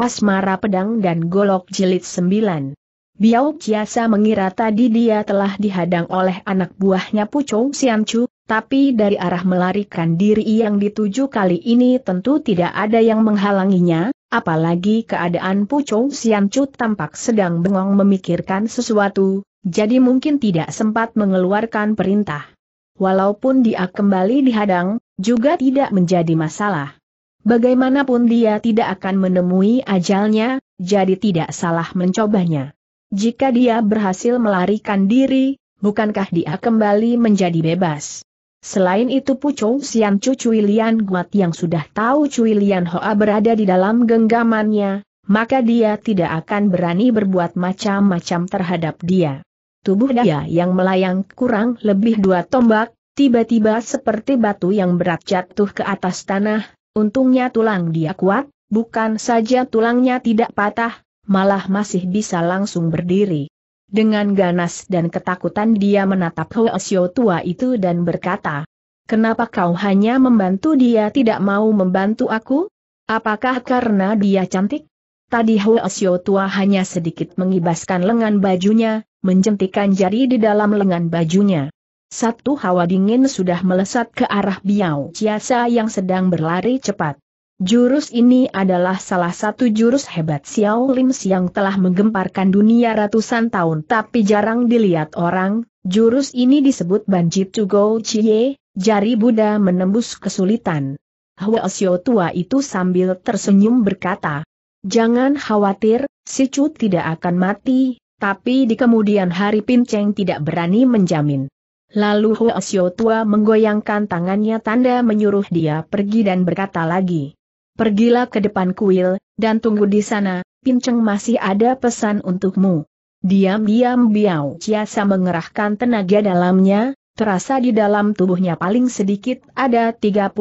Asmara Pedang dan Golok Jilid 9. Biao Chiasa mengira tadi dia telah dihadang oleh anak buahnya Pucung Sianchu, tapi dari arah melarikan diri yang dituju kali ini tentu tidak ada yang menghalanginya, apalagi keadaan Pucung Sianchu tampak sedang bengong memikirkan sesuatu, jadi mungkin tidak sempat mengeluarkan perintah. Walaupun dia kembali dihadang, juga tidak menjadi masalah. Bagaimanapun dia tidak akan menemui ajalnya, jadi tidak salah mencobanya. Jika dia berhasil melarikan diri, bukankah dia kembali menjadi bebas? Selain itu Pucung Sian Chu Cui Lian Guat yang sudah tahu Cui Lian Hoa berada di dalam genggamannya, maka dia tidak akan berani berbuat macam-macam terhadap dia. Tubuh dia yang melayang kurang lebih dua tombak, tiba-tiba seperti batu yang berat jatuh ke atas tanah, Untungnya tulang dia kuat, bukan saja tulangnya tidak patah, malah masih bisa langsung berdiri. Dengan ganas dan ketakutan dia menatap Hoesyo tua itu dan berkata, Kenapa kau hanya membantu dia tidak mau membantu aku? Apakah karena dia cantik? Tadi Hoesyo tua hanya sedikit mengibaskan lengan bajunya, menjentikan jari di dalam lengan bajunya. Satu hawa dingin sudah melesat ke arah Biao Ciasa yang sedang berlari cepat. Jurus ini adalah salah satu jurus hebat Xiao Lim yang telah menggemparkan dunia ratusan tahun tapi jarang dilihat orang, jurus ini disebut Banjit Go Chie, jari Buddha menembus kesulitan. Hwa Xiao tua itu sambil tersenyum berkata, Jangan khawatir, si Chu tidak akan mati, tapi di kemudian hari Pin Cheng tidak berani menjamin. Lalu Huo Xiu tua menggoyangkan tangannya tanda menyuruh dia pergi dan berkata lagi. Pergilah ke depan kuil, dan tunggu di sana, Pinceng masih ada pesan untukmu. Diam-diam Biao Chiasa mengerahkan tenaga dalamnya, terasa di dalam tubuhnya paling sedikit ada 36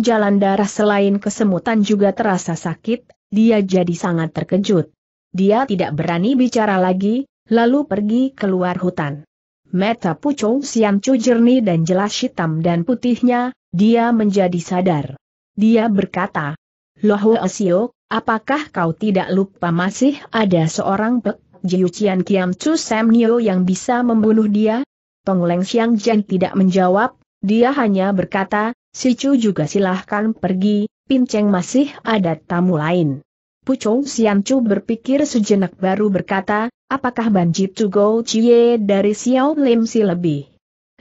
jalan darah selain kesemutan juga terasa sakit, dia jadi sangat terkejut. Dia tidak berani bicara lagi, lalu pergi keluar hutan. Meta pucung Sian Chu jernih dan jelas hitam dan putihnya, dia menjadi sadar. Dia berkata, Loh Asio, apakah kau tidak lupa masih ada seorang Pek Jiu Kiam Chu Sam Nio yang bisa membunuh dia? Tong Leng Siang tidak menjawab, dia hanya berkata, si Chu juga silahkan pergi, Pinceng masih ada tamu lain. Pucung Sian Chu berpikir sejenak baru berkata, apakah Banji Tugo Chie dari Xiao Lim Si lebih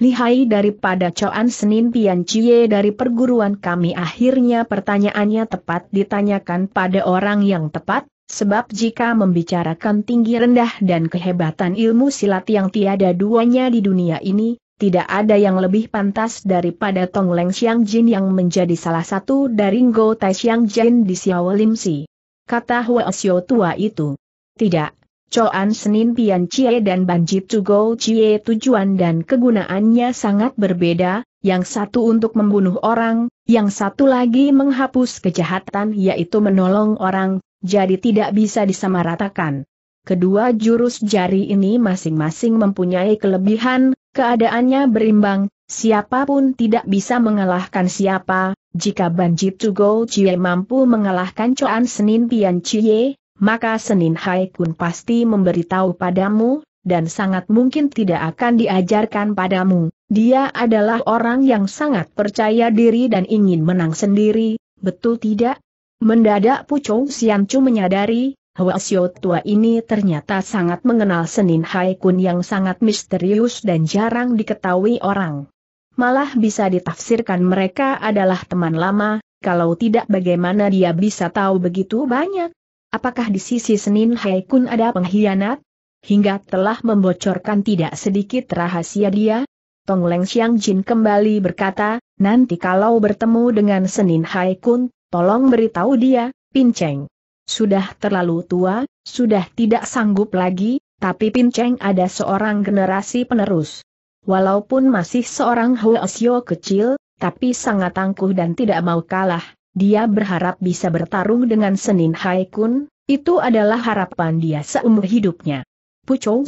lihai daripada Coan Senin Pian Chie dari perguruan kami? Akhirnya pertanyaannya tepat ditanyakan pada orang yang tepat, sebab jika membicarakan tinggi rendah dan kehebatan ilmu silat yang tiada duanya di dunia ini, tidak ada yang lebih pantas daripada Tong Leng Xiang Jin yang menjadi salah satu dari Ngo Tai Xiang Jin di Xiao Lim Si kata Xiao tua itu. Tidak, Coan Senin Pian cie dan Banjip Tugou cie tujuan dan kegunaannya sangat berbeda, yang satu untuk membunuh orang, yang satu lagi menghapus kejahatan yaitu menolong orang, jadi tidak bisa disamaratakan. Kedua jurus jari ini masing-masing mempunyai kelebihan, keadaannya berimbang, Siapapun tidak bisa mengalahkan siapa, jika Banjit Go Chie mampu mengalahkan Coan Senin Pian Chie, maka Senin Hai Kun pasti memberitahu padamu, dan sangat mungkin tidak akan diajarkan padamu. Dia adalah orang yang sangat percaya diri dan ingin menang sendiri, betul tidak? Mendadak Sian Siancu menyadari, Hwa Sio Tua ini ternyata sangat mengenal Senin Kun yang sangat misterius dan jarang diketahui orang malah bisa ditafsirkan mereka adalah teman lama, kalau tidak bagaimana dia bisa tahu begitu banyak? Apakah di sisi Senin Haikun ada pengkhianat? Hingga telah membocorkan tidak sedikit rahasia dia? Tong Leng Xiang Jin kembali berkata, nanti kalau bertemu dengan Senin Haikun, tolong beritahu dia, Pinceng. Sudah terlalu tua, sudah tidak sanggup lagi, tapi Pinceng ada seorang generasi penerus. Walaupun masih seorang Asio kecil, tapi sangat tangguh dan tidak mau kalah, dia berharap bisa bertarung dengan Senin Hai Kun. itu adalah harapan dia seumur hidupnya.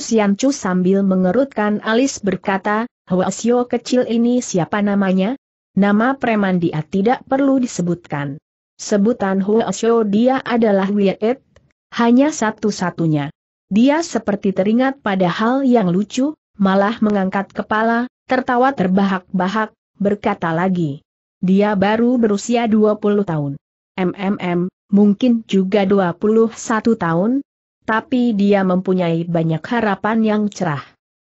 Sian Chu sambil mengerutkan alis berkata, Asio kecil ini siapa namanya? Nama preman dia tidak perlu disebutkan. Sebutan Asio dia adalah Wiet, hanya satu-satunya. Dia seperti teringat pada hal yang lucu, malah mengangkat kepala, tertawa terbahak-bahak, berkata lagi. Dia baru berusia 20 tahun. MMM, mungkin juga 21 tahun, tapi dia mempunyai banyak harapan yang cerah.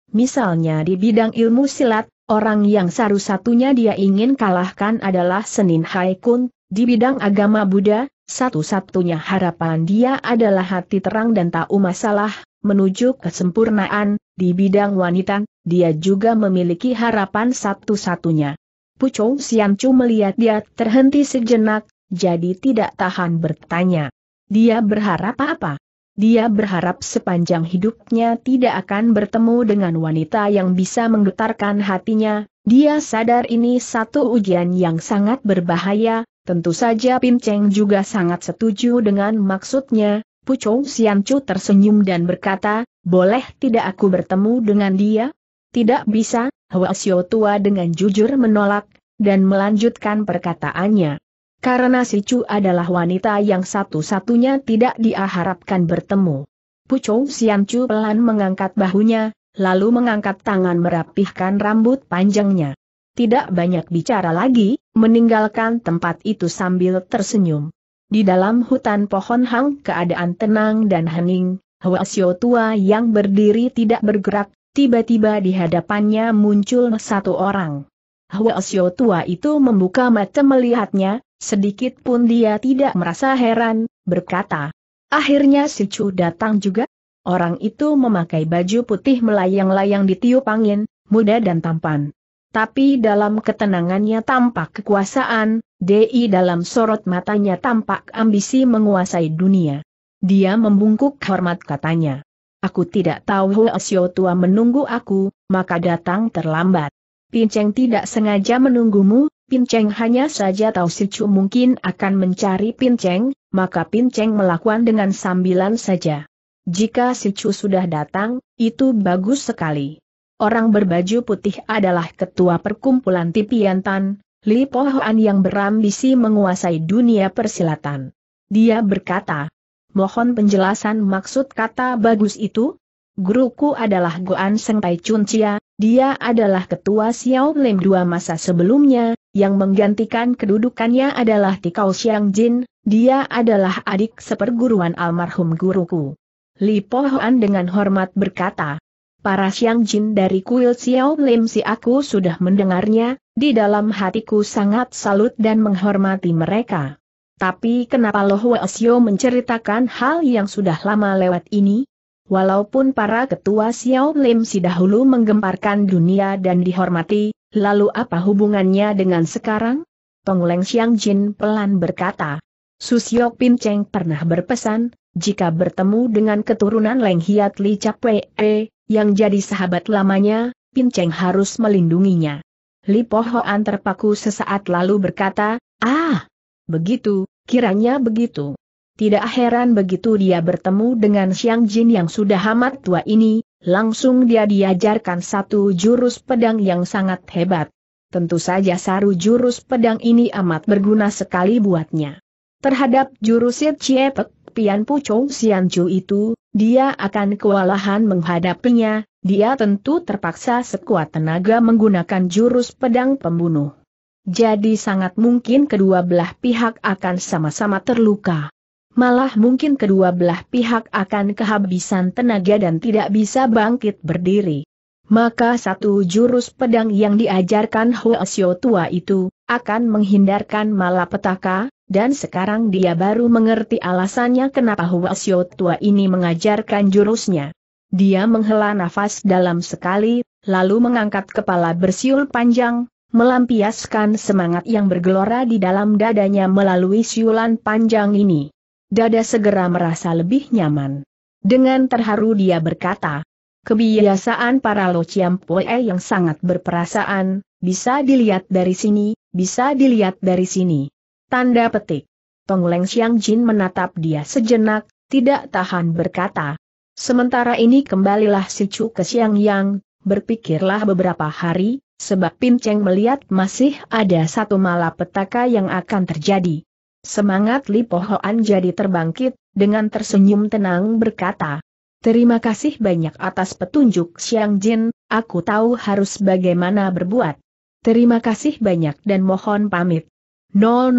Misalnya di bidang ilmu silat, orang yang satu-satunya dia ingin kalahkan adalah Senin Haikun, di bidang agama Buddha, satu-satunya harapan dia adalah hati terang dan tahu masalah, menuju kesempurnaan, di bidang wanita, dia juga memiliki harapan satu-satunya. Pucung Siancu melihat dia terhenti sejenak, jadi tidak tahan bertanya. Dia berharap apa? Dia berharap sepanjang hidupnya tidak akan bertemu dengan wanita yang bisa menggetarkan hatinya, dia sadar ini satu ujian yang sangat berbahaya, tentu saja Pinceng juga sangat setuju dengan maksudnya, Pucung Siancu tersenyum dan berkata, boleh tidak aku bertemu dengan dia? Tidak bisa, Hwasyo tua dengan jujur menolak, dan melanjutkan perkataannya. Karena si Chu adalah wanita yang satu-satunya tidak diharapkan bertemu. bertemu. Pucung Sian Chu pelan mengangkat bahunya, lalu mengangkat tangan merapihkan rambut panjangnya. Tidak banyak bicara lagi, meninggalkan tempat itu sambil tersenyum. Di dalam hutan pohon hang keadaan tenang dan hening, Hoasio tua yang berdiri tidak bergerak, tiba-tiba di hadapannya muncul satu orang. Hoasio tua itu membuka mata melihatnya, sedikit pun dia tidak merasa heran, berkata, Akhirnya si Chu datang juga? Orang itu memakai baju putih melayang-layang di tiup angin, muda dan tampan. Tapi dalam ketenangannya tampak kekuasaan, DI dalam sorot matanya tampak ambisi menguasai dunia. Dia membungkuk hormat katanya. Aku tidak tahu Hoesio tua menunggu aku, maka datang terlambat. Pinceng tidak sengaja menunggumu, Pinceng hanya saja tahu si Chu mungkin akan mencari Pinceng, maka Pinceng melakukan dengan sambilan saja. Jika si Chu sudah datang, itu bagus sekali. Orang berbaju putih adalah ketua perkumpulan Tipiantan, Li Pohoan yang berambisi menguasai dunia persilatan. Dia berkata, mohon penjelasan maksud kata bagus itu? Guruku adalah Goan Seng Tai Chun Chia, dia adalah ketua Xiao Lim dua masa sebelumnya, yang menggantikan kedudukannya adalah Tikau Xiang Jin, dia adalah adik seperguruan almarhum guruku. Li Po Hoan dengan hormat berkata, Para Xiang Jin dari kuil Xiao Lim si aku sudah mendengarnya, di dalam hatiku sangat salut dan menghormati mereka. Tapi kenapa Loh Sio menceritakan hal yang sudah lama lewat ini? Walaupun para ketua Xiao Lim si dahulu menggemparkan dunia dan dihormati, lalu apa hubungannya dengan sekarang? Leng Xiang Jin pelan berkata. Susiok Cheng pernah berpesan, jika bertemu dengan keturunan Leng Hiat Li E yang jadi sahabat lamanya, Pin Cheng harus melindunginya. Li Hoan terpaku sesaat lalu berkata, Ah, Begitu, kiranya begitu. Tidak heran begitu dia bertemu dengan Xiang Jin yang sudah amat tua ini, langsung dia diajarkan satu jurus pedang yang sangat hebat. Tentu saja saru jurus pedang ini amat berguna sekali buatnya. Terhadap jurus Ciepek Pian Pucong Chu itu, dia akan kewalahan menghadapinya, dia tentu terpaksa sekuat tenaga menggunakan jurus pedang pembunuh jadi sangat mungkin kedua belah pihak akan sama-sama terluka. Malah mungkin kedua belah pihak akan kehabisan tenaga dan tidak bisa bangkit berdiri. Maka satu jurus pedang yang diajarkan Hoesyo tua itu, akan menghindarkan malapetaka, dan sekarang dia baru mengerti alasannya kenapa Hoesyo tua ini mengajarkan jurusnya. Dia menghela nafas dalam sekali, lalu mengangkat kepala bersiul panjang, melampiaskan semangat yang bergelora di dalam dadanya melalui siulan panjang ini. Dada segera merasa lebih nyaman. Dengan terharu dia berkata, kebiasaan para Lo Chiampoe yang sangat berperasaan, bisa dilihat dari sini, bisa dilihat dari sini. Tanda petik. Leng Xiang Jin menatap dia sejenak, tidak tahan berkata. Sementara ini kembalilah si Chu ke Xiang Yang, berpikirlah beberapa hari, sebab Pinceng melihat masih ada satu malapetaka yang akan terjadi. Semangat Lipo Hoan jadi terbangkit, dengan tersenyum tenang berkata, Terima kasih banyak atas petunjuk Xiang Jin, aku tahu harus bagaimana berbuat. Terima kasih banyak dan mohon pamit. 0000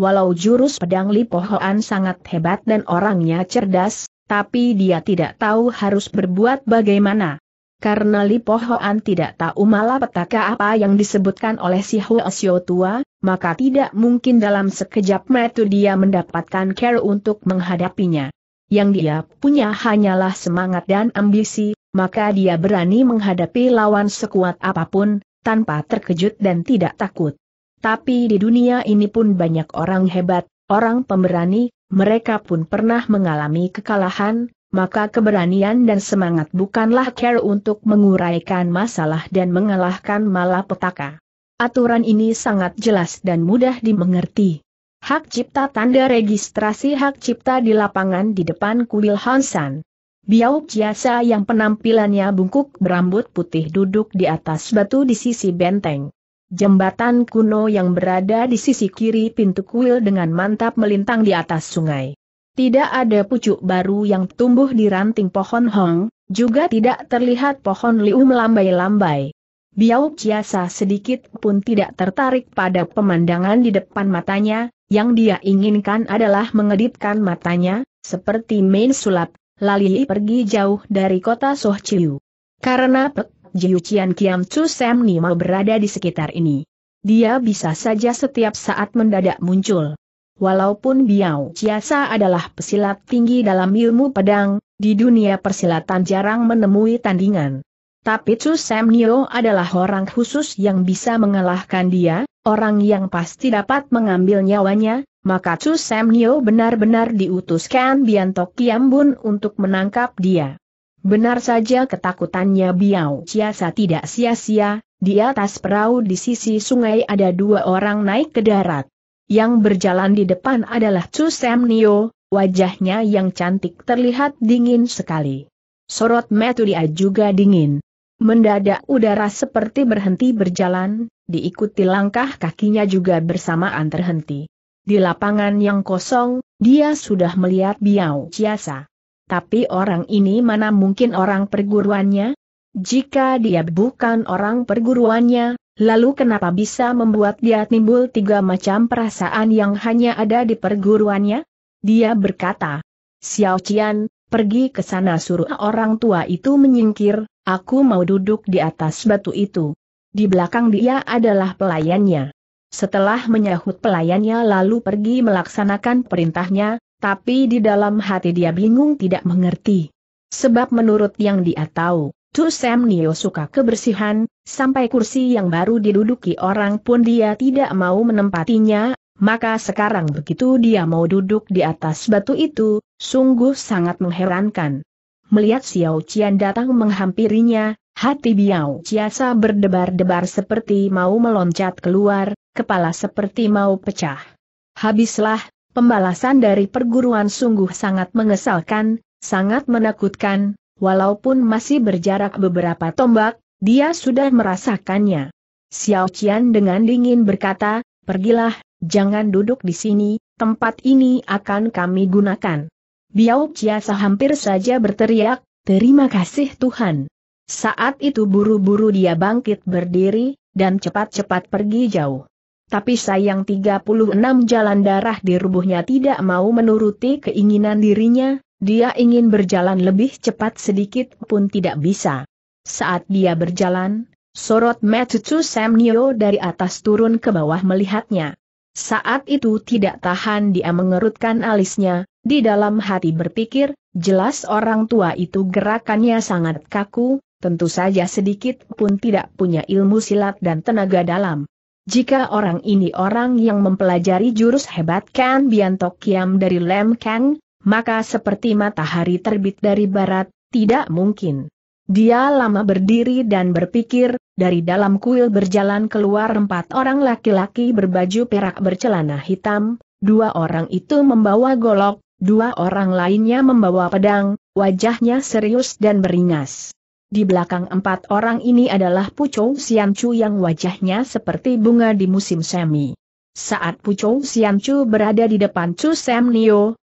Walau jurus pedang Lipo Hoan sangat hebat dan orangnya cerdas, tapi dia tidak tahu harus berbuat bagaimana. Karena Lipo Hoan tidak tahu malah malapetaka apa yang disebutkan oleh si Huo Xiao tua, maka tidak mungkin dalam sekejap metu dia mendapatkan care untuk menghadapinya. Yang dia punya hanyalah semangat dan ambisi, maka dia berani menghadapi lawan sekuat apapun, tanpa terkejut dan tidak takut. Tapi di dunia ini pun banyak orang hebat, orang pemberani, mereka pun pernah mengalami kekalahan, maka keberanian dan semangat bukanlah care untuk menguraikan masalah dan mengalahkan malapetaka. Aturan ini sangat jelas dan mudah dimengerti. Hak cipta tanda registrasi hak cipta di lapangan di depan kuil Hansan. Biau biasa yang penampilannya bungkuk berambut putih duduk di atas batu di sisi benteng. Jembatan kuno yang berada di sisi kiri pintu kuil dengan mantap melintang di atas sungai. Tidak ada pucuk baru yang tumbuh di ranting pohon Hong, juga tidak terlihat pohon liu melambai-lambai. Biau Chiasa sedikit pun tidak tertarik pada pemandangan di depan matanya, yang dia inginkan adalah mengedipkan matanya, seperti main sulap, Lali pergi jauh dari kota Soh Chiu. Karena Pek Jiu Qian Kiam Chu Sam mau berada di sekitar ini. Dia bisa saja setiap saat mendadak muncul. Walaupun Biao Ciasa adalah pesilat tinggi dalam ilmu pedang, di dunia persilatan jarang menemui tandingan. Tapi Chu Sam Nio adalah orang khusus yang bisa mengalahkan dia, orang yang pasti dapat mengambil nyawanya, maka Chu Sam Nio benar-benar diutuskan Bian Biantok Kiambun untuk menangkap dia. Benar saja ketakutannya Biao Ciasa tidak sia-sia, di atas perahu di sisi sungai ada dua orang naik ke darat. Yang berjalan di depan adalah Chu Sam Nio, wajahnya yang cantik terlihat dingin sekali. Sorot metu dia juga dingin. Mendadak udara seperti berhenti berjalan, diikuti langkah kakinya juga bersamaan terhenti. Di lapangan yang kosong, dia sudah melihat Biao Chiasa. Tapi orang ini mana mungkin orang perguruannya? Jika dia bukan orang perguruannya, Lalu kenapa bisa membuat dia timbul tiga macam perasaan yang hanya ada di perguruannya? Dia berkata, Xiao Qian, pergi ke sana suruh orang tua itu menyingkir, aku mau duduk di atas batu itu. Di belakang dia adalah pelayannya. Setelah menyahut pelayannya lalu pergi melaksanakan perintahnya, tapi di dalam hati dia bingung tidak mengerti. Sebab menurut yang dia tahu, Tu Sam Nio suka kebersihan, sampai kursi yang baru diduduki orang pun dia tidak mau menempatinya, maka sekarang begitu dia mau duduk di atas batu itu, sungguh sangat mengherankan. Melihat Xiao Qian datang menghampirinya, hati Biao Chiasa berdebar-debar seperti mau meloncat keluar, kepala seperti mau pecah. Habislah, pembalasan dari perguruan sungguh sangat mengesalkan, sangat menakutkan, walaupun masih berjarak beberapa tombak, dia sudah merasakannya. Xiao Qian dengan dingin berkata, pergilah, jangan duduk di sini, tempat ini akan kami gunakan. Biao Ciasa hampir saja berteriak, terima kasih Tuhan. Saat itu buru-buru dia bangkit berdiri, dan cepat-cepat pergi jauh. Tapi sayang 36 jalan darah di rubuhnya tidak mau menuruti keinginan dirinya, dia ingin berjalan lebih cepat sedikit pun tidak bisa. Saat dia berjalan, sorot Metutsu Samnio dari atas turun ke bawah melihatnya. Saat itu tidak tahan dia mengerutkan alisnya, di dalam hati berpikir, jelas orang tua itu gerakannya sangat kaku, tentu saja sedikit pun tidak punya ilmu silat dan tenaga dalam. Jika orang ini orang yang mempelajari jurus hebat Kan Biantok Kiam dari Lem Kang, maka seperti matahari terbit dari barat, tidak mungkin. Dia lama berdiri dan berpikir, dari dalam kuil berjalan keluar empat orang laki-laki berbaju perak bercelana hitam, dua orang itu membawa golok, dua orang lainnya membawa pedang, wajahnya serius dan beringas. Di belakang empat orang ini adalah Pucou Siancu yang wajahnya seperti bunga di musim semi. Saat Pucou Siancu berada di depan Chu Sam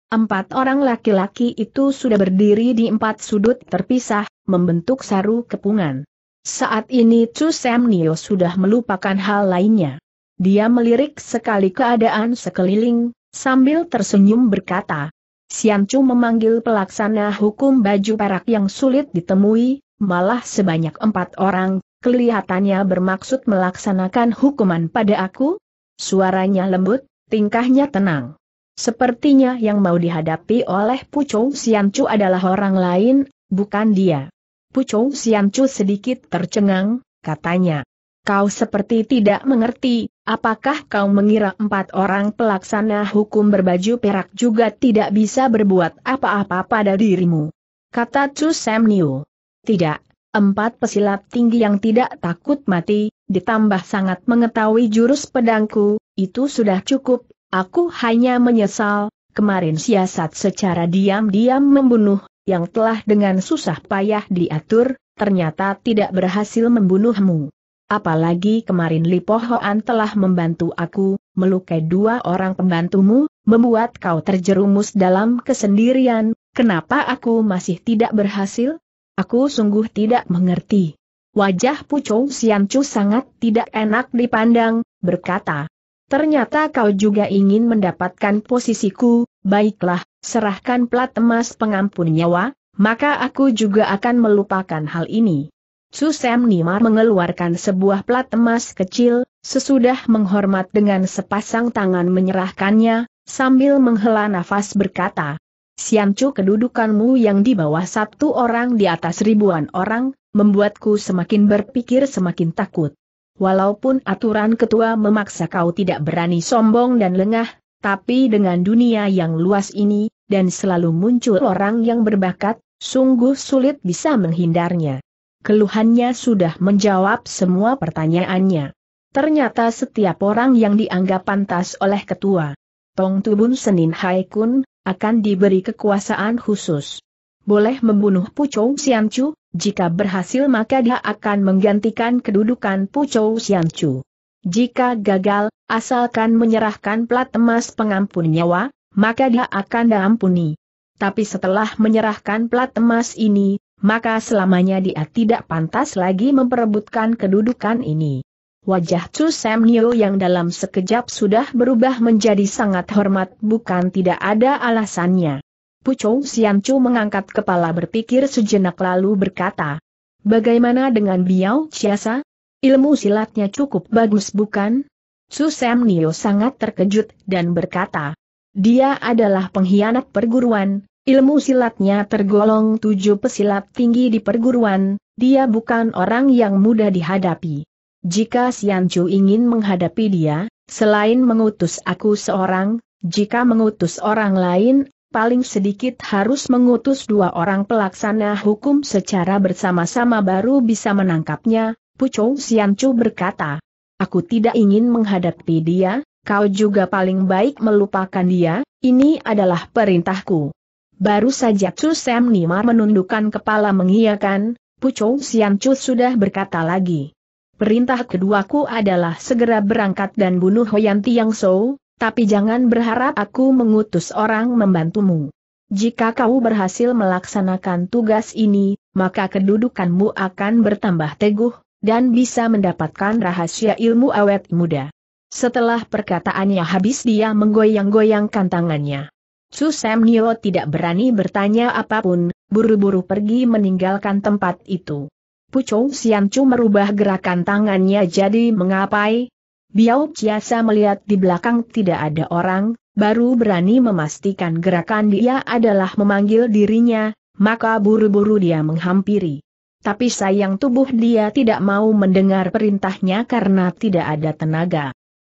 Empat orang laki-laki itu sudah berdiri di empat sudut terpisah, membentuk saru kepungan. Saat ini Chu Sam Nio sudah melupakan hal lainnya. Dia melirik sekali keadaan sekeliling, sambil tersenyum berkata, Sian Chu memanggil pelaksana hukum baju perak yang sulit ditemui, malah sebanyak empat orang, kelihatannya bermaksud melaksanakan hukuman pada aku. Suaranya lembut, tingkahnya tenang. Sepertinya yang mau dihadapi oleh Pucung Siancu adalah orang lain, bukan dia. Pucung Siancu sedikit tercengang, katanya. Kau seperti tidak mengerti, apakah kau mengira empat orang pelaksana hukum berbaju perak juga tidak bisa berbuat apa-apa pada dirimu? Kata Chu Sam Niu. Tidak, empat pesilat tinggi yang tidak takut mati, ditambah sangat mengetahui jurus pedangku, itu sudah cukup Aku hanya menyesal, kemarin siasat secara diam-diam membunuh, yang telah dengan susah payah diatur, ternyata tidak berhasil membunuhmu. Apalagi kemarin Lipohoan Hoan telah membantu aku, melukai dua orang pembantumu, membuat kau terjerumus dalam kesendirian, kenapa aku masih tidak berhasil? Aku sungguh tidak mengerti. Wajah Pucung Siancu sangat tidak enak dipandang, berkata, Ternyata kau juga ingin mendapatkan posisiku, baiklah, serahkan plat emas pengampun nyawa, maka aku juga akan melupakan hal ini. Susem Nimar mengeluarkan sebuah plat emas kecil, sesudah menghormat dengan sepasang tangan menyerahkannya, sambil menghela nafas berkata, Siancu kedudukanmu yang di bawah satu orang di atas ribuan orang, membuatku semakin berpikir semakin takut. Walaupun aturan ketua memaksa kau tidak berani sombong dan lengah, tapi dengan dunia yang luas ini, dan selalu muncul orang yang berbakat, sungguh sulit bisa menghindarnya. Keluhannya sudah menjawab semua pertanyaannya. Ternyata setiap orang yang dianggap pantas oleh ketua Tong Tubun Senin Haikun, akan diberi kekuasaan khusus. Boleh membunuh Pucung Siancu, jika berhasil maka dia akan menggantikan kedudukan Pucou Xianchu. Jika gagal, asalkan menyerahkan plat emas pengampun nyawa, maka dia akan diampuni. Tapi setelah menyerahkan plat emas ini, maka selamanya dia tidak pantas lagi memperebutkan kedudukan ini. Wajah Chu Sam yang dalam sekejap sudah berubah menjadi sangat hormat bukan tidak ada alasannya. Pucong Siancu mengangkat kepala berpikir sejenak lalu berkata, Bagaimana dengan Biao Chiasa? Ilmu silatnya cukup bagus bukan? Sam Nio sangat terkejut dan berkata, Dia adalah pengkhianat perguruan, ilmu silatnya tergolong tujuh pesilat tinggi di perguruan, dia bukan orang yang mudah dihadapi. Jika Siancu ingin menghadapi dia, selain mengutus aku seorang, jika mengutus orang lain, paling sedikit harus mengutus dua orang pelaksana hukum secara bersama-sama baru bisa menangkapnya, Pucung Siancu berkata. Aku tidak ingin menghadapi dia, kau juga paling baik melupakan dia, ini adalah perintahku. Baru saja Chu Sam Nimar menundukkan kepala mengiyakan, Pucung Siancu sudah berkata lagi. Perintah keduaku adalah segera berangkat dan bunuh Hoyanti Yang Sou, tapi jangan berharap aku mengutus orang membantumu. Jika kau berhasil melaksanakan tugas ini, maka kedudukanmu akan bertambah teguh, dan bisa mendapatkan rahasia ilmu awet muda. Setelah perkataannya habis dia menggoyang-goyangkan tangannya. Su Nio tidak berani bertanya apapun, buru-buru pergi meninggalkan tempat itu. Pucung Siancu merubah gerakan tangannya jadi mengapai, Biao Chiasa melihat di belakang tidak ada orang, baru berani memastikan gerakan dia adalah memanggil dirinya, maka buru-buru dia menghampiri. Tapi sayang tubuh dia tidak mau mendengar perintahnya karena tidak ada tenaga.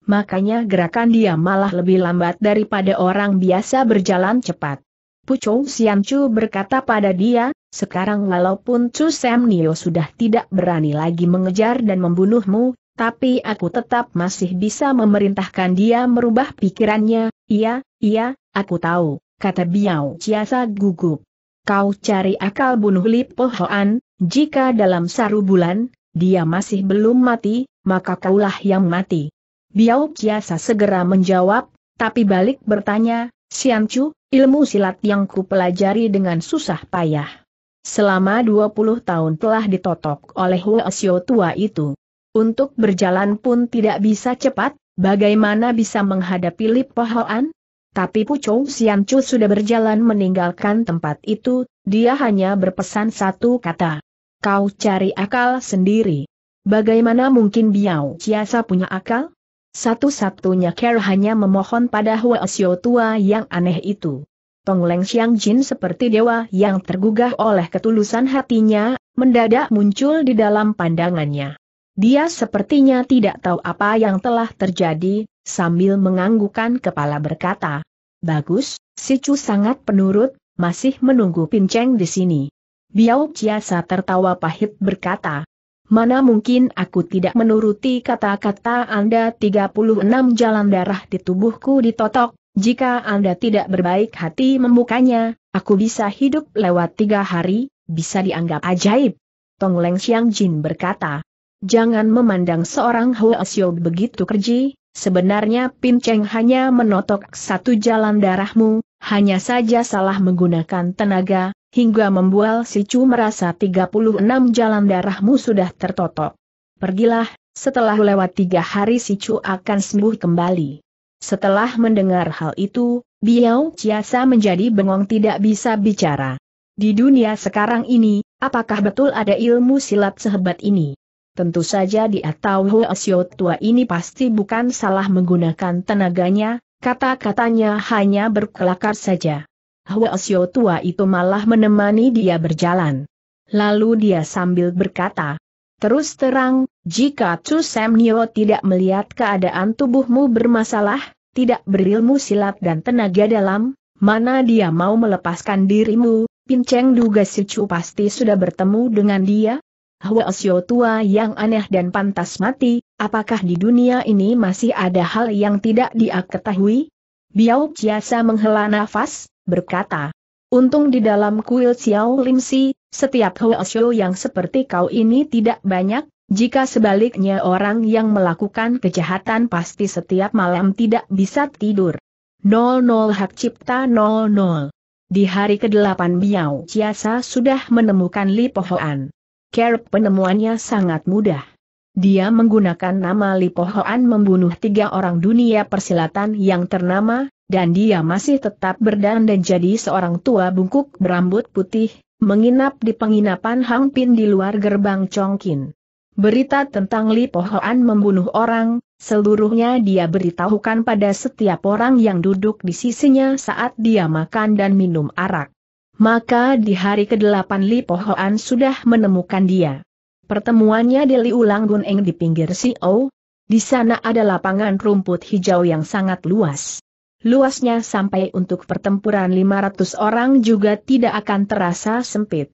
Makanya gerakan dia malah lebih lambat daripada orang biasa berjalan cepat. Pucou Chu berkata pada dia, sekarang walaupun Chu Sam Nio sudah tidak berani lagi mengejar dan membunuhmu, tapi aku tetap masih bisa memerintahkan dia merubah pikirannya, iya, iya, aku tahu, kata Biao Chiasa gugup. Kau cari akal bunuh Lip Pohoan, jika dalam saru bulan, dia masih belum mati, maka kaulah yang mati. Biao Chiasa segera menjawab, tapi balik bertanya, Chu, ilmu silat yang ku pelajari dengan susah payah. Selama 20 tahun telah ditotok oleh Huo Xiao tua itu. Untuk berjalan pun tidak bisa cepat, bagaimana bisa menghadapi Lip Pohoan? Tapi Sian Chu sudah berjalan meninggalkan tempat itu, dia hanya berpesan satu kata. Kau cari akal sendiri. Bagaimana mungkin Biao Ciasa punya akal? Satu-satunya ker hanya memohon pada Huo Xiao tua yang aneh itu. Tong Leng Xiang Jin seperti dewa yang tergugah oleh ketulusan hatinya, mendadak muncul di dalam pandangannya. Dia sepertinya tidak tahu apa yang telah terjadi, sambil menganggukkan kepala berkata, Bagus, si Chu sangat penurut, masih menunggu pinceng di sini. Biao Chiasa tertawa pahit berkata, Mana mungkin aku tidak menuruti kata-kata Anda 36 jalan darah di tubuhku ditotok, jika Anda tidak berbaik hati membukanya, aku bisa hidup lewat tiga hari, bisa dianggap ajaib. Tong Leng Xiang Jin berkata, jangan memandang seorang Xiu begitu kerji, sebenarnya Pin Cheng hanya menotok satu jalan darahmu, hanya saja salah menggunakan tenaga, hingga membual si Chu merasa 36 jalan darahmu sudah tertotok. Pergilah, setelah lewat tiga hari si Chu akan sembuh kembali. Setelah mendengar hal itu, Biao Chiasa menjadi bengong tidak bisa bicara. Di dunia sekarang ini, apakah betul ada ilmu silat sehebat ini? Tentu saja dia tahu Hoesyo tua ini pasti bukan salah menggunakan tenaganya, kata-katanya hanya berkelakar saja. Hoesyo tua itu malah menemani dia berjalan. Lalu dia sambil berkata, Terus terang, jika Chu Sam tidak melihat keadaan tubuhmu bermasalah, tidak berilmu silat dan tenaga dalam, mana dia mau melepaskan dirimu, Pinceng duga si Chu pasti sudah bertemu dengan dia, Hwa Sio tua yang aneh dan pantas mati, apakah di dunia ini masih ada hal yang tidak dia ketahui? Biao Ciasa menghela nafas, berkata, Untung di dalam kuil Xiao Lim Si, setiap Hwa Sio yang seperti kau ini tidak banyak, jika sebaliknya orang yang melakukan kejahatan pasti setiap malam tidak bisa tidur. 00 Hak Cipta 00 Di hari ke-8 Biao Ciasa sudah menemukan Li Pohoan pikir penemuannya sangat mudah. Dia menggunakan nama Lipohoan membunuh tiga orang dunia persilatan yang ternama, dan dia masih tetap berdandan jadi seorang tua bungkuk berambut putih, menginap di penginapan Hang Pin di luar gerbang Chongqing. Berita tentang Lipohoan membunuh orang, seluruhnya dia beritahukan pada setiap orang yang duduk di sisinya saat dia makan dan minum arak. Maka di hari ke-8 Li Pohoan sudah menemukan dia. Pertemuannya di Liulang Guneng di pinggir Siou. Di sana ada lapangan rumput hijau yang sangat luas. Luasnya sampai untuk pertempuran 500 orang juga tidak akan terasa sempit.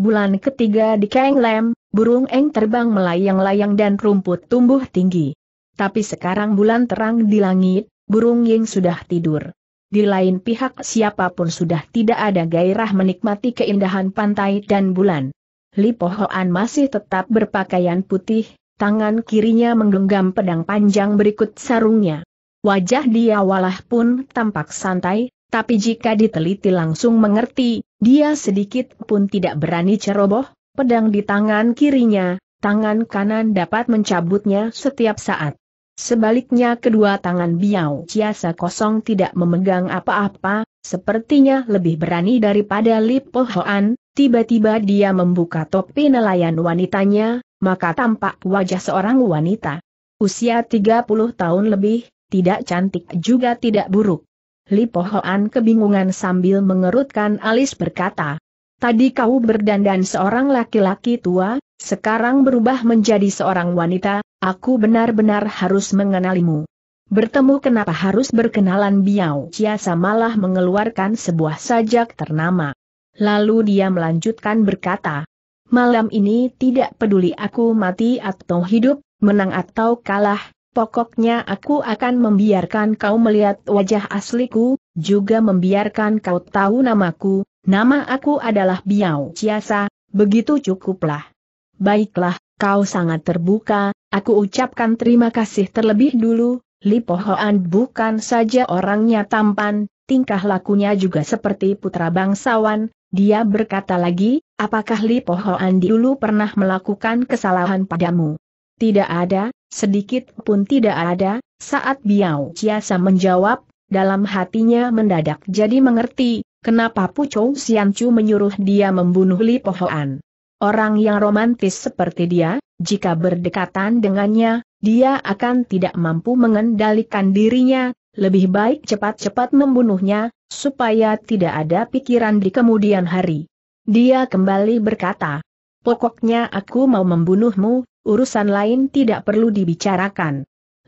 Bulan ketiga di Kang Lem, burung eng terbang melayang-layang dan rumput tumbuh tinggi. Tapi sekarang bulan terang di langit, burung yang sudah tidur. Di lain pihak siapapun sudah tidak ada gairah menikmati keindahan pantai dan bulan. Lipo Hoan masih tetap berpakaian putih, tangan kirinya menggenggam pedang panjang berikut sarungnya. Wajah dia walah pun tampak santai, tapi jika diteliti langsung mengerti, dia sedikit pun tidak berani ceroboh, pedang di tangan kirinya, tangan kanan dapat mencabutnya setiap saat. Sebaliknya kedua tangan Biao Ciasa kosong tidak memegang apa-apa, sepertinya lebih berani daripada Lip Hoan, tiba-tiba dia membuka topi nelayan wanitanya, maka tampak wajah seorang wanita. Usia 30 tahun lebih, tidak cantik juga tidak buruk. Lip Hoan kebingungan sambil mengerutkan alis berkata, Tadi kau berdandan seorang laki-laki tua, sekarang berubah menjadi seorang wanita, Aku benar-benar harus mengenalimu. Bertemu kenapa harus berkenalan Biao Ciasa malah mengeluarkan sebuah sajak ternama. Lalu dia melanjutkan berkata, Malam ini tidak peduli aku mati atau hidup, menang atau kalah, pokoknya aku akan membiarkan kau melihat wajah asliku, juga membiarkan kau tahu namaku, nama aku adalah Biao Ciasa, begitu cukuplah. Baiklah, kau sangat terbuka, Aku ucapkan terima kasih terlebih dulu, Lipo Hoan bukan saja orangnya tampan, tingkah lakunya juga seperti putra bangsawan, dia berkata lagi, apakah Lipo Hoan dulu pernah melakukan kesalahan padamu? Tidak ada, sedikit pun tidak ada, saat Biao Chiasa menjawab, dalam hatinya mendadak jadi mengerti, kenapa Pucou Siancu menyuruh dia membunuh Lipo Hoan. Orang yang romantis seperti dia, jika berdekatan dengannya, dia akan tidak mampu mengendalikan dirinya, lebih baik cepat-cepat membunuhnya, supaya tidak ada pikiran di kemudian hari. Dia kembali berkata, Pokoknya aku mau membunuhmu, urusan lain tidak perlu dibicarakan.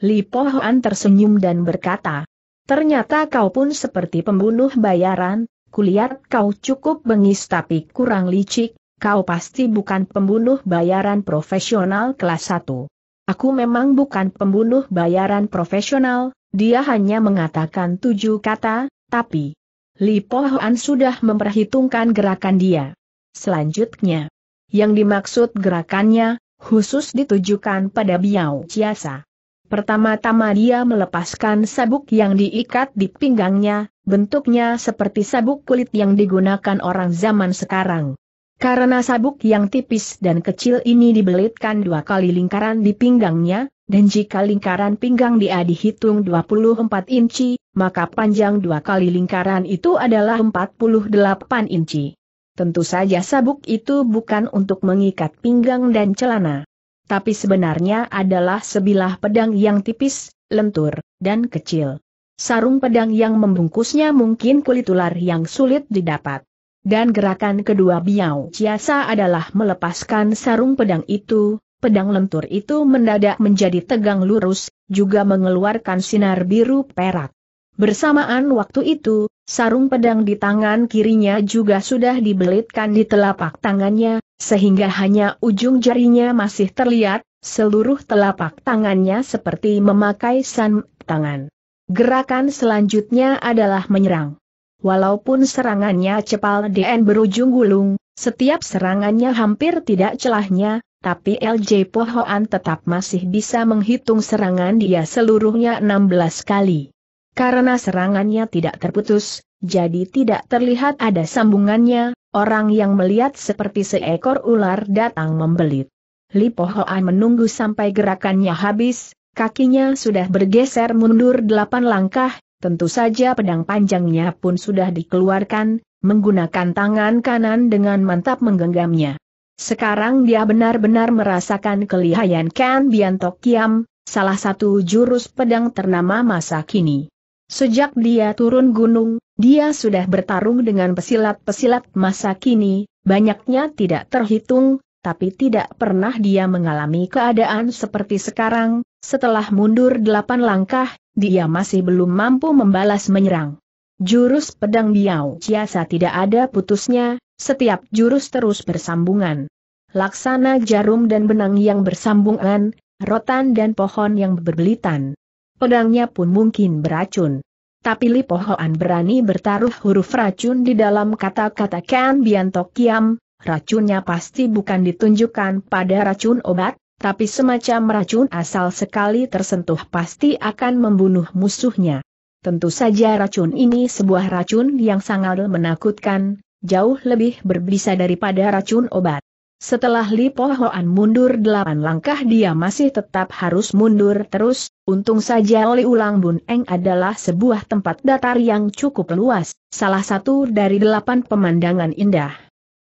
Li Pohan tersenyum dan berkata, Ternyata kau pun seperti pembunuh bayaran, kulihat kau cukup bengis tapi kurang licik, kau pasti bukan pembunuh bayaran profesional kelas 1. Aku memang bukan pembunuh bayaran profesional, dia hanya mengatakan tujuh kata, tapi Li Po sudah memperhitungkan gerakan dia. Selanjutnya, yang dimaksud gerakannya, khusus ditujukan pada Biao Chiasa. Pertama-tama dia melepaskan sabuk yang diikat di pinggangnya, bentuknya seperti sabuk kulit yang digunakan orang zaman sekarang. Karena sabuk yang tipis dan kecil ini dibelitkan dua kali lingkaran di pinggangnya, dan jika lingkaran pinggang dia dihitung 24 inci, maka panjang dua kali lingkaran itu adalah 48 inci. Tentu saja sabuk itu bukan untuk mengikat pinggang dan celana. Tapi sebenarnya adalah sebilah pedang yang tipis, lentur, dan kecil. Sarung pedang yang membungkusnya mungkin kulit ular yang sulit didapat dan gerakan kedua Biao Ciasa adalah melepaskan sarung pedang itu, pedang lentur itu mendadak menjadi tegang lurus, juga mengeluarkan sinar biru perak. Bersamaan waktu itu, sarung pedang di tangan kirinya juga sudah dibelitkan di telapak tangannya, sehingga hanya ujung jarinya masih terlihat, seluruh telapak tangannya seperti memakai san tangan. Gerakan selanjutnya adalah menyerang. Walaupun serangannya cepal DN berujung gulung, setiap serangannya hampir tidak celahnya, tapi LJ Pohoan tetap masih bisa menghitung serangan dia seluruhnya 16 kali. Karena serangannya tidak terputus, jadi tidak terlihat ada sambungannya, orang yang melihat seperti seekor ular datang membelit. Li Pohoan menunggu sampai gerakannya habis, kakinya sudah bergeser mundur delapan langkah, Tentu saja pedang panjangnya pun sudah dikeluarkan, menggunakan tangan kanan dengan mantap menggenggamnya. Sekarang dia benar-benar merasakan kelihayan Ken Biantok Kiam, salah satu jurus pedang ternama masa kini. Sejak dia turun gunung, dia sudah bertarung dengan pesilat-pesilat masa kini, banyaknya tidak terhitung, tapi tidak pernah dia mengalami keadaan seperti sekarang, setelah mundur delapan langkah, dia masih belum mampu membalas menyerang. Jurus pedang Biao Ciasa tidak ada putusnya, setiap jurus terus bersambungan. Laksana jarum dan benang yang bersambungan, rotan dan pohon yang berbelitan. Pedangnya pun mungkin beracun. Tapi Li Pohoan berani bertaruh huruf racun di dalam kata-kata Kan Biantok Kiam, racunnya pasti bukan ditunjukkan pada racun obat, tapi semacam racun asal sekali tersentuh pasti akan membunuh musuhnya. Tentu saja racun ini sebuah racun yang sangat menakutkan, jauh lebih berbisa daripada racun obat. Setelah Li Po mundur delapan langkah dia masih tetap harus mundur terus, untung saja Li Ulang Bun Eng adalah sebuah tempat datar yang cukup luas, salah satu dari delapan pemandangan indah.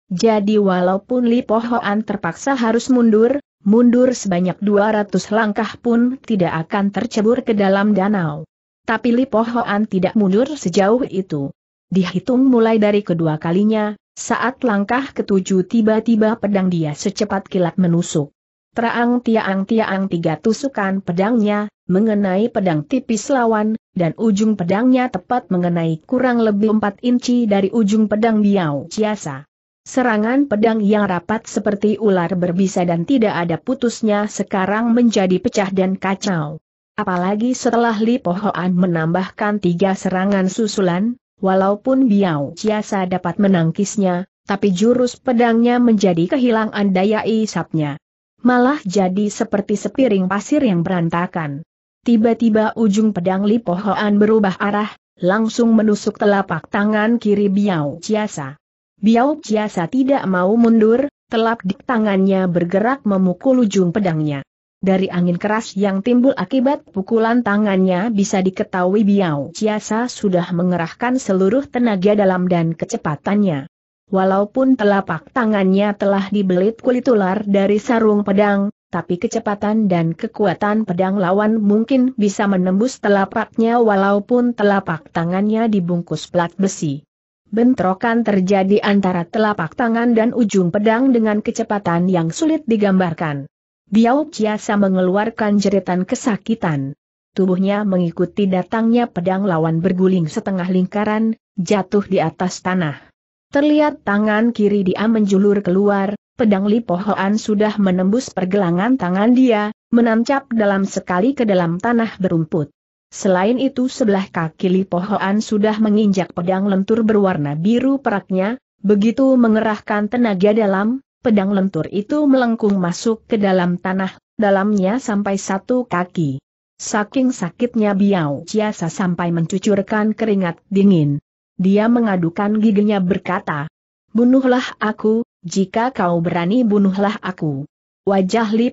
Jadi walaupun Li Po terpaksa harus mundur, mundur sebanyak 200 langkah pun tidak akan tercebur ke dalam danau. Tapi lipohoan Hoan tidak mundur sejauh itu. Dihitung mulai dari kedua kalinya, saat langkah ketujuh tiba-tiba pedang dia secepat kilat menusuk. Terang tiang-tiang tiga tusukan pedangnya, mengenai pedang tipis lawan, dan ujung pedangnya tepat mengenai kurang lebih empat inci dari ujung pedang Biao Ciasa. Serangan pedang yang rapat seperti ular berbisa dan tidak ada putusnya sekarang menjadi pecah dan kacau. Apalagi setelah Li Pohoan menambahkan tiga serangan susulan, walaupun Biao Ciasa dapat menangkisnya, tapi jurus pedangnya menjadi kehilangan daya isapnya. Malah jadi seperti sepiring pasir yang berantakan. Tiba-tiba ujung pedang Li Pohoan berubah arah, langsung menusuk telapak tangan kiri Biao Ciasa. Biao Ciasa tidak mau mundur, telap di tangannya bergerak memukul ujung pedangnya. Dari angin keras yang timbul akibat pukulan tangannya bisa diketahui Biao Ciasa sudah mengerahkan seluruh tenaga dalam dan kecepatannya. Walaupun telapak tangannya telah dibelit kulit ular dari sarung pedang, tapi kecepatan dan kekuatan pedang lawan mungkin bisa menembus telapaknya walaupun telapak tangannya dibungkus plat besi. Bentrokan terjadi antara telapak tangan dan ujung pedang dengan kecepatan yang sulit digambarkan. Biao Chiasa mengeluarkan jeritan kesakitan. Tubuhnya mengikuti datangnya pedang lawan berguling setengah lingkaran, jatuh di atas tanah. Terlihat tangan kiri dia menjulur keluar, pedang Lipohoan sudah menembus pergelangan tangan dia, menancap dalam sekali ke dalam tanah berumput. Selain itu sebelah kaki Lipo Hoan sudah menginjak pedang lentur berwarna biru peraknya, begitu mengerahkan tenaga dalam, pedang lentur itu melengkung masuk ke dalam tanah, dalamnya sampai satu kaki. Saking sakitnya Biao Chiasa sampai mencucurkan keringat dingin. Dia mengadukan giginya berkata, Bunuhlah aku, jika kau berani bunuhlah aku. Wajah Li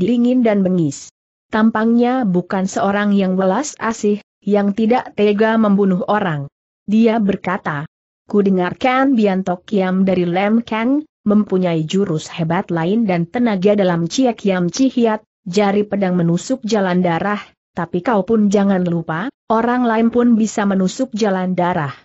dingin dan bengis. Tampangnya bukan seorang yang welas asih, yang tidak tega membunuh orang. Dia berkata, Ku dengarkan Biantok Kiam dari Lem Kang, mempunyai jurus hebat lain dan tenaga dalam ciek yang Cihiat, jari pedang menusuk jalan darah, tapi kau pun jangan lupa, orang lain pun bisa menusuk jalan darah.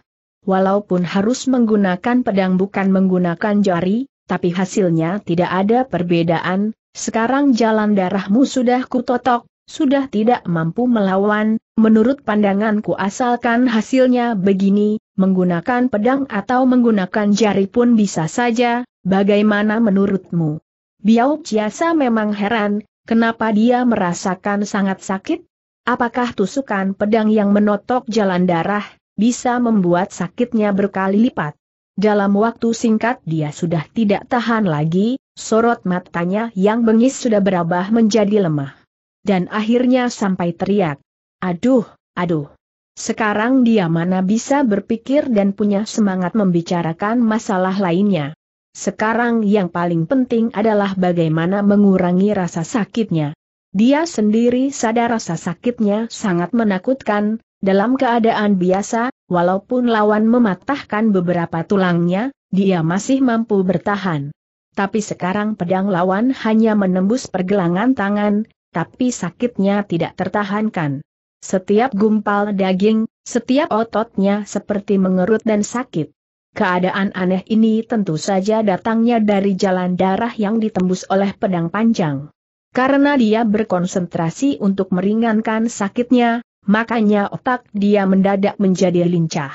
Walaupun harus menggunakan pedang bukan menggunakan jari, tapi hasilnya tidak ada perbedaan, sekarang jalan darahmu sudah kutotok, sudah tidak mampu melawan, menurut pandanganku asalkan hasilnya begini, menggunakan pedang atau menggunakan jari pun bisa saja, bagaimana menurutmu? Biao Ciasa memang heran, kenapa dia merasakan sangat sakit? Apakah tusukan pedang yang menotok jalan darah, bisa membuat sakitnya berkali lipat? Dalam waktu singkat dia sudah tidak tahan lagi, sorot matanya yang bengis sudah berubah menjadi lemah. Dan akhirnya sampai teriak. Aduh, aduh. Sekarang dia mana bisa berpikir dan punya semangat membicarakan masalah lainnya. Sekarang yang paling penting adalah bagaimana mengurangi rasa sakitnya. Dia sendiri sadar rasa sakitnya sangat menakutkan, dalam keadaan biasa, walaupun lawan mematahkan beberapa tulangnya, dia masih mampu bertahan. Tapi sekarang pedang lawan hanya menembus pergelangan tangan, tapi sakitnya tidak tertahankan. Setiap gumpal daging, setiap ototnya seperti mengerut dan sakit. Keadaan aneh ini tentu saja datangnya dari jalan darah yang ditembus oleh pedang panjang. Karena dia berkonsentrasi untuk meringankan sakitnya, makanya otak dia mendadak menjadi lincah.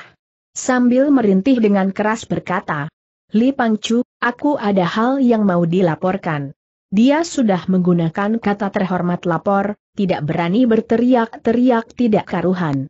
Sambil merintih dengan keras berkata, Li Pangcu, aku ada hal yang mau dilaporkan. Dia sudah menggunakan kata terhormat lapor, tidak berani berteriak-teriak tidak karuhan.